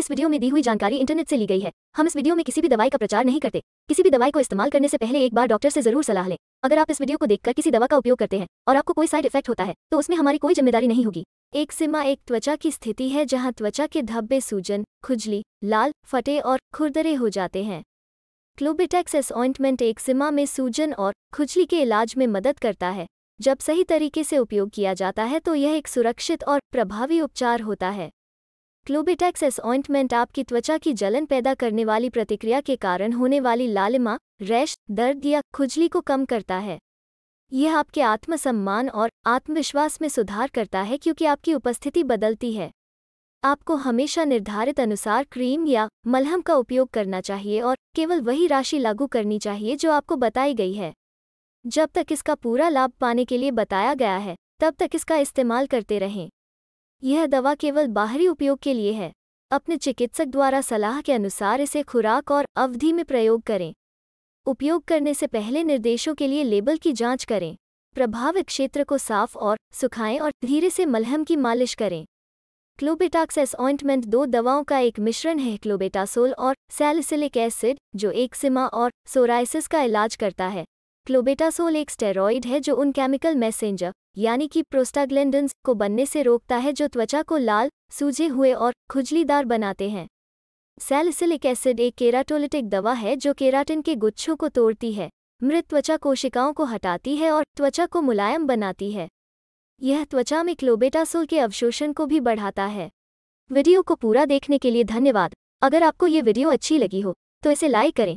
इस वीडियो में दी हुई जानकारी इंटरनेट से ली गई है हम इस वीडियो में किसी भी दवाई का प्रचार नहीं करते किसी भी दवाई को इस्तेमाल करने से पहले एक बार डॉक्टर से जरूर सलाह लें अगर आप इस वीडियो को देखकर किसी दवा का उपयोग करते हैं और आपको कोई साइड इफेक्ट होता है तो उसमें हमारी कोई जिम्मेदारी नहीं होगी एक सिमा एक त्वचा की स्थिति है जहाँ त्वचा के धब्बे सूजन खुजली लाल फटे और खुरदरे हो जाते हैं क्लोबिटेक्सेस ऑइंटमेंट सिमा में सूजन और खुजली के इलाज में मदद करता है जब सही तरीके से उपयोग किया जाता है तो यह एक सुरक्षित और प्रभावी उपचार होता है क्लोबिटेक्स ऑइंटमेंट आपकी त्वचा की जलन पैदा करने वाली प्रतिक्रिया के कारण होने वाली लालिमा रैश दर्द या खुजली को कम करता है यह आपके आत्मसम्मान और आत्मविश्वास में सुधार करता है क्योंकि आपकी उपस्थिति बदलती है आपको हमेशा निर्धारित अनुसार क्रीम या मलहम का उपयोग करना चाहिए और केवल वही राशि लागू करनी चाहिए जो आपको बताई गई है जब तक इसका पूरा लाभ पाने के लिए बताया गया है तब तक इसका इस्तेमाल करते रहें यह दवा केवल बाहरी उपयोग के लिए है अपने चिकित्सक द्वारा सलाह के अनुसार इसे खुराक और अवधि में प्रयोग करें उपयोग करने से पहले निर्देशों के लिए लेबल की जांच करें प्रभावित क्षेत्र को साफ और सुखाएं और धीरे से मलहम की मालिश करें एस ऑइंटमेंट दो दवाओं का एक मिश्रण है क्लोबेटासोल और सैलिसिलिक एसिड जो एक्सिमा और सोराइसिस का इलाज करता है क्लोबेटासोल एक स्टेरॉइड है जो उन केमिकल मैसेंजर यानी कि प्रोस्टाग्लैंडन्स को बनने से रोकता है जो त्वचा को लाल सूझे हुए और खुजलीदार बनाते हैं सेलसिलिक एसिड एक केराटोलिटिक दवा है जो केराटिन के गुच्छों को तोड़ती है मृत त्वचा कोशिकाओं को हटाती है और त्वचा को मुलायम बनाती है यह त्वचा में क्लोबेटासोल के अवशोषण को भी बढ़ाता है वीडियो को पूरा देखने के लिए धन्यवाद अगर आपको ये वीडियो अच्छी लगी हो तो इसे लाइक करें